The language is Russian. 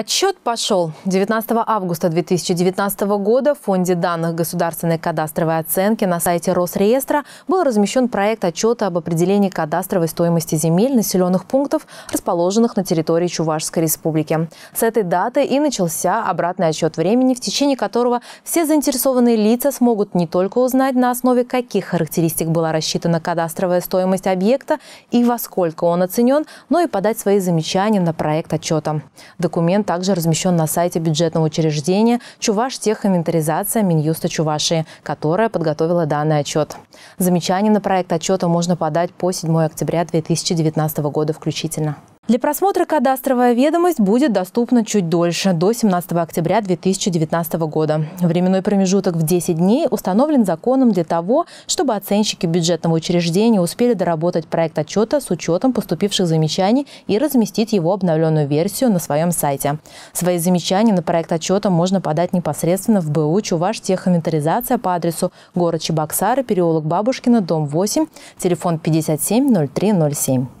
Отчет пошел. 19 августа 2019 года в фонде данных государственной кадастровой оценки на сайте Росреестра был размещен проект отчета об определении кадастровой стоимости земель населенных пунктов, расположенных на территории Чувашской республики. С этой даты и начался обратный отсчет времени, в течение которого все заинтересованные лица смогут не только узнать, на основе каких характеристик была рассчитана кадастровая стоимость объекта и во сколько он оценен, но и подать свои замечания на проект отчета. Документ также размещен на сайте бюджетного учреждения «Чуваш техинвентаризация Минюста Чувашии», которая подготовила данный отчет. Замечания на проект отчета можно подать по 7 октября 2019 года включительно. Для просмотра кадастровая ведомость будет доступна чуть дольше, до 17 октября 2019 года. Временной промежуток в 10 дней установлен законом для того, чтобы оценщики бюджетного учреждения успели доработать проект отчета с учетом поступивших замечаний и разместить его обновленную версию на своем сайте. Свои замечания на проект отчета можно подать непосредственно в БУ «Чуваш Техинвентаризация» по адресу город Чебоксары, переулок Бабушкина, дом 8, телефон 57 0307.